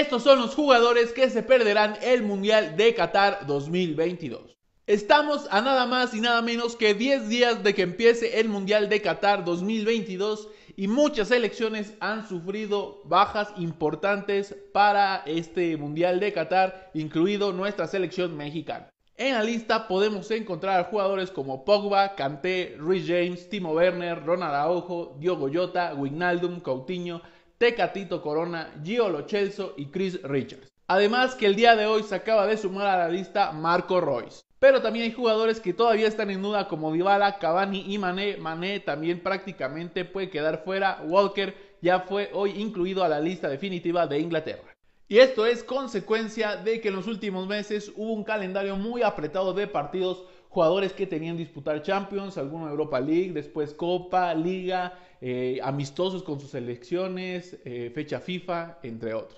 Estos son los jugadores que se perderán el Mundial de Qatar 2022. Estamos a nada más y nada menos que 10 días de que empiece el Mundial de Qatar 2022 y muchas selecciones han sufrido bajas importantes para este Mundial de Qatar, incluido nuestra selección mexicana. En la lista podemos encontrar jugadores como Pogba, Kanté, Ruiz James, Timo Werner, Ronald Araujo, Diogo Jota, Wijnaldum, Coutinho, Tecatito Corona, Gio Lochelso y Chris Richards. Además que el día de hoy se acaba de sumar a la lista Marco Royce. Pero también hay jugadores que todavía están en duda como Dybala, Cavani y Mané. Mané también prácticamente puede quedar fuera. Walker ya fue hoy incluido a la lista definitiva de Inglaterra. Y esto es consecuencia de que en los últimos meses hubo un calendario muy apretado de partidos, jugadores que tenían disputar Champions, alguno Europa League, después Copa, Liga, eh, amistosos con sus selecciones, eh, fecha FIFA, entre otros.